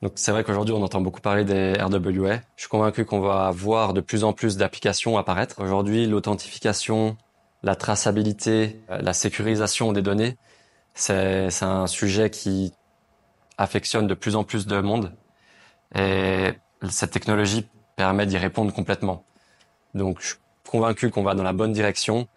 Donc c'est vrai qu'aujourd'hui on entend beaucoup parler des RWA. Je suis convaincu qu'on va voir de plus en plus d'applications apparaître. Aujourd'hui l'authentification, la traçabilité, euh, la sécurisation des données, c'est un sujet qui affectionne de plus en plus de monde. Et cette technologie permet d'y répondre complètement. Donc je suis convaincu qu'on va dans la bonne direction.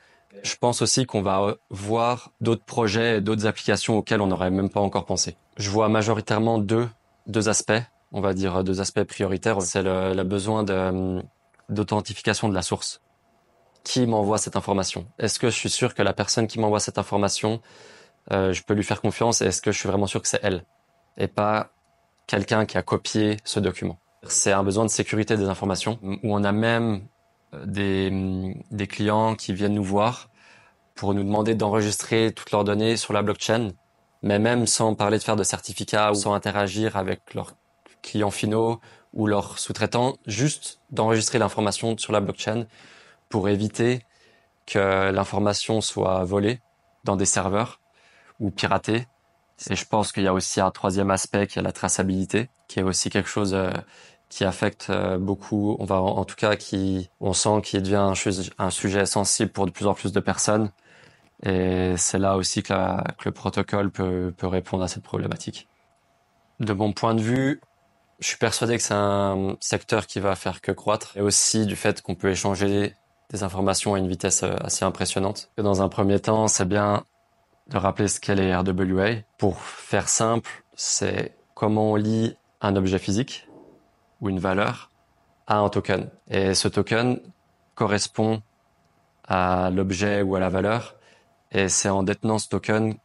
Je pense aussi qu'on va euh, voir d'autres projets, d'autres applications auxquelles on n'aurait même pas encore pensé. Je vois majoritairement deux deux aspects, on va dire deux aspects prioritaires. C'est le, besoin hum, d'authentification de, la source. Qui m'envoie cette information Est-ce que je suis sûr que la personne qui m'envoie cette information, euh, je peux lui faire confiance est-ce que je suis vraiment sûr que c'est elle et pas quelqu'un qui a copié ce document C'est un besoin de sécurité des informations hum, où on a même euh, des, hum, des clients qui viennent nous voir pour nous demander d'enregistrer toutes leurs données sur la blockchain mais même sans parler de faire de certificats ou sans interagir avec leurs clients finaux ou leurs sous-traitants, juste d'enregistrer l'information sur la blockchain pour éviter que l'information soit volée dans des serveurs ou piratée. Et je pense qu'il y a aussi un troisième aspect qui est la traçabilité, qui est aussi quelque chose euh, qui affecte euh, beaucoup, on va en tout cas qui, on sent qu'il devient un sujet sensible pour de plus en plus de personnes et c'est là aussi que, le protocole peut, répondre à cette problématique. De mon point de vue, je suis persuadé que c'est un secteur qui va faire que croître, et aussi du fait qu'on peut échanger des informations à une vitesse euh, assez impressionnante. dans un premier temps, c'est bien de rappeler ce qu'est les RWA. Pour faire simple, c'est comment on lie un objet physique ou une valeur à un token. Et ce token correspond à l'objet ou à la valeur et c'est en détenant ce token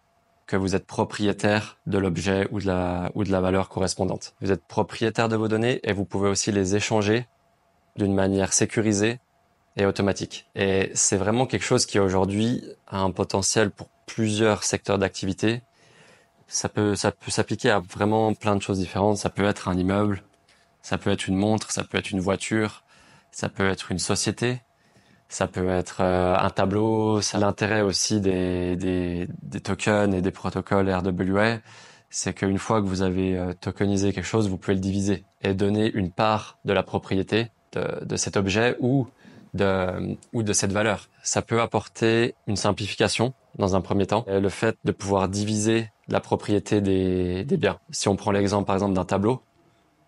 que vous êtes propriétaire de l'objet ou de la ou de la valeur correspondante. Vous êtes propriétaire de vos données et vous pouvez aussi les échanger d'une manière sécurisée et automatique. Et c'est vraiment quelque chose qui aujourd'hui a un potentiel pour plusieurs secteurs d'activité. Ça peut ça peut s'appliquer à vraiment plein de choses différentes. Ça peut être un immeuble, ça peut être une montre, ça peut être une voiture, ça peut être une société. Ça peut être euh, un tableau. Ça l'intérêt aussi des, des, des, tokens et des protocoles RWA, c'est qu'une fois que vous avez euh, tokenisé quelque chose, vous pouvez le diviser et donner une part de la propriété de, de cet objet ou de, ou de cette valeur. Ça peut apporter une simplification dans un premier temps, le fait de pouvoir diviser la propriété des, des biens. Si on prend l'exemple par exemple d'un tableau,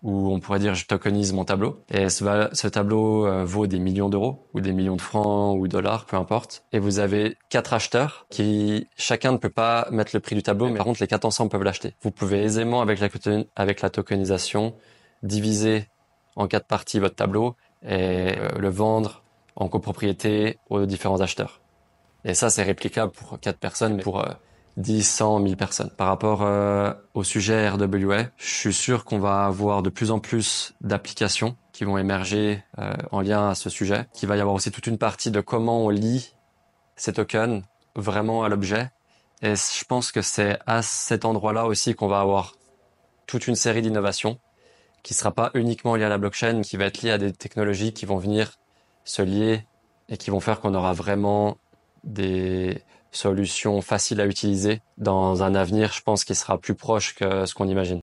où on pourrait dire je tokenise mon tableau et ce, tableau euh, vaut des millions d'euros ou des millions de francs ou dollars, peu importe. Et vous avez quatre acheteurs qui chacun ne peut pas mettre le prix du tableau, mais par contre les quatre ensemble peuvent l'acheter. Vous pouvez aisément avec la, tokenisation diviser en quatre parties votre tableau et euh, le vendre en copropriété aux différents acheteurs. Et ça c'est réplicable pour quatre personnes, mais pour euh, 10, 100, 1000 personnes. Par rapport euh, au sujet RWA, je suis sûr qu'on va avoir de plus en plus d'applications qui vont émerger euh, en lien à ce sujet. Qu'il va y avoir aussi toute une partie de comment on lie ces tokens vraiment à l'objet. Et je pense que c'est à cet endroit-là aussi qu'on va avoir toute une série d'innovations qui sera pas uniquement liée à la blockchain, qui va être liée à des technologies qui vont venir se lier et qui vont faire qu'on aura vraiment des, solution facile à utiliser dans un avenir, je pense, qui sera plus proche que ce qu'on imagine.